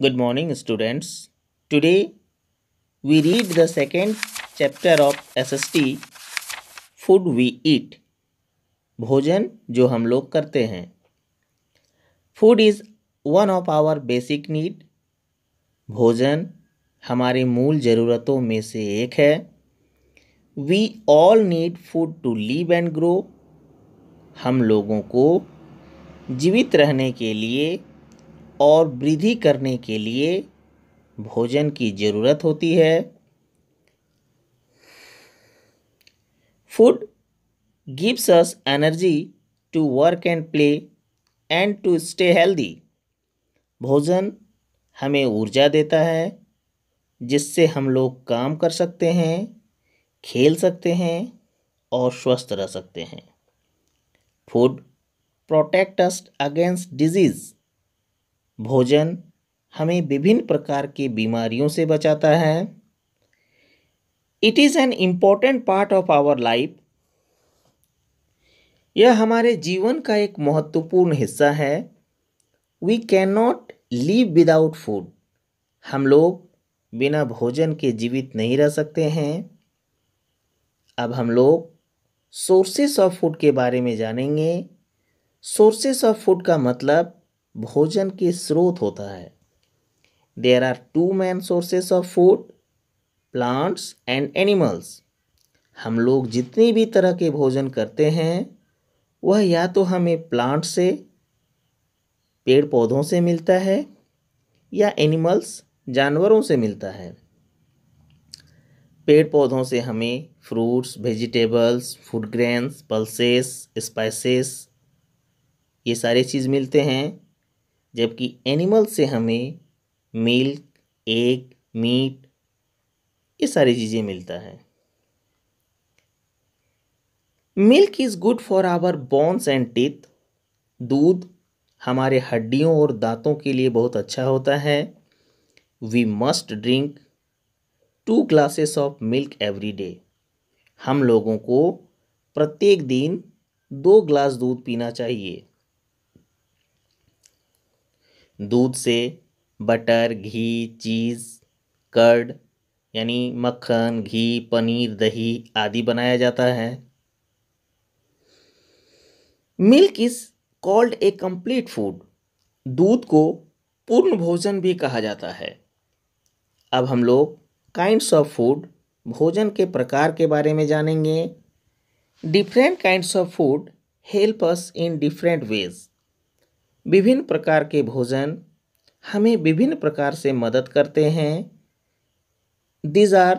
Good morning students. Today we read the second chapter of SST food we eat. भोजन जो हम लोग करते हैं food is one of our basic need भोजन हमारे मूल ज़रूरतों में से एक है we all need food to live and grow हम लोगों को जीवित रहने के लिए और वृद्धि करने के लिए भोजन की ज़रूरत होती है food gives us energy to work and play and to stay healthy भोजन हमें ऊर्जा देता है जिससे हम लोग काम कर सकते हैं खेल सकते हैं और स्वस्थ रह सकते हैं food protect us against disease भोजन हमें विभिन्न प्रकार की बीमारियों से बचाता है it is an important part of our life यह हमारे जीवन का एक महत्वपूर्ण हिस्सा है we can not live without food हम लोग बिना भोजन के जीवित नहीं रह सकते हैं अब हम लोग सोर्सेस ऑफ फूड के बारे में जानेंगे सोर्सेस ऑफ फूड का मतलब भोजन के स्रोत होता है there are two main sources of food plants and animals हम लोग जितनी भी तरह के भोजन करते हैं वह या तो हमें प्लांट से पेड़ पौधों से मिलता है या एनिमल्स जानवरों से मिलता है पेड़ पौधों से हमें fruits vegetables food grains pulses spices ये सारे चीज़ मिलते हैं जबकि एनिमल से हमें मिल्क एग मीट ये सारी चीज़ें मिलता है milk is good for our bones and teeth दूध हमारे हड्डियों और दांतों के लिए बहुत अच्छा होता है we must drink two glasses of milk every day हम लोगों को प्रत्येक दिन दो ग्लास दूध पीना चाहिए दूध से बटर घी चीज़ कर्ड यानी मक्खन घी पनीर दही आदि बनाया जाता है milk is called a complete food दूध को पूर्ण भोजन भी कहा जाता है अब हम लोग काइंड्स ऑफ फूड भोजन के प्रकार के बारे में जानेंगे different kinds of food help us in different ways विभिन्न प्रकार के भोजन हमें विभिन्न प्रकार से मदद करते हैं these are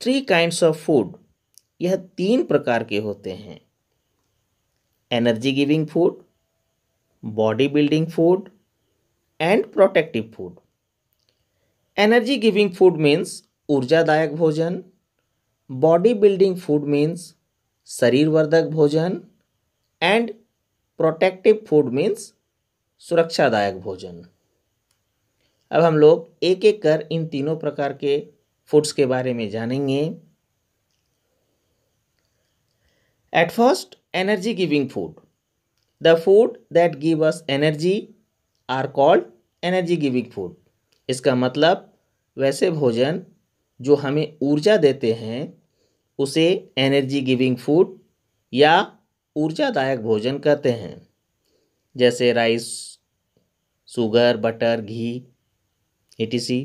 three kinds of food यह तीन प्रकार के होते हैं energy giving food body building food and protective food energy giving food means ऊर्जादायक भोजन बॉडी बिल्डिंग फूड मीन्स शरीरवर्धक भोजन एंड प्रोटेक्टिव फूड मीन्स सुरक्षादायक भोजन अब हम लोग एक एक कर इन तीनों प्रकार के फूड्स के बारे में जानेंगे at first energy giving food the food that give us energy are called energy giving food इसका मतलब वैसे भोजन जो हमें ऊर्जा देते हैं उसे एनर्जी गिविंग फूड या ऊर्जादायक भोजन कहते हैं जैसे राइस शुगर बटर घी etc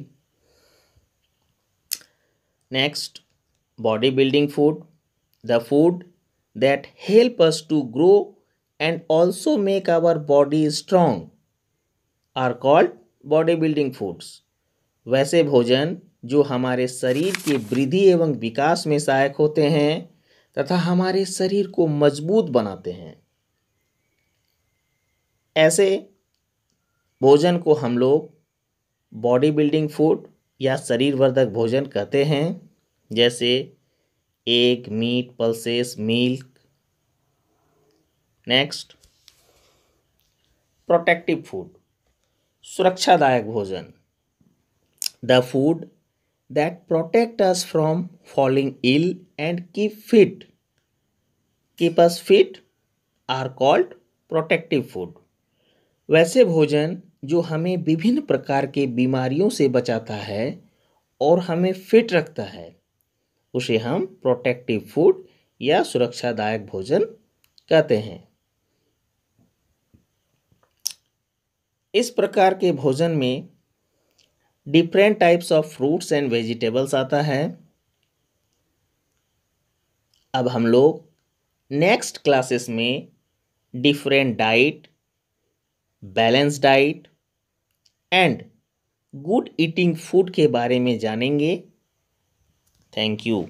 next body building food food that help us to grow and also make our body strong are called body building foods वैसे भोजन जो हमारे शरीर के वृद्धि एवं विकास में सहायक होते हैं तथा हमारे शरीर को मजबूत बनाते हैं ऐसे भोजन को हम लोग बॉडी बिल्डिंग फूड या शरीर वर्धक भोजन कहते हैं जैसे egg meat pulses milk next protective food सुरक्षादायक भोजन the food that protect us from falling ill and keep fit keep us fit are called protective food वैसे भोजन जो हमें विभिन्न प्रकार के बीमारियों से बचाता है और हमें फिट रखता है उसे हम प्रोटेक्टिव फूड या सुरक्षादायक भोजन कहते हैं इस प्रकार के भोजन में different types of fruits and vegetables आता है अब हम लोग नेक्स्ट क्लासेस में different diet balance diet and good eating food के बारे में जानेंगे थैंक यू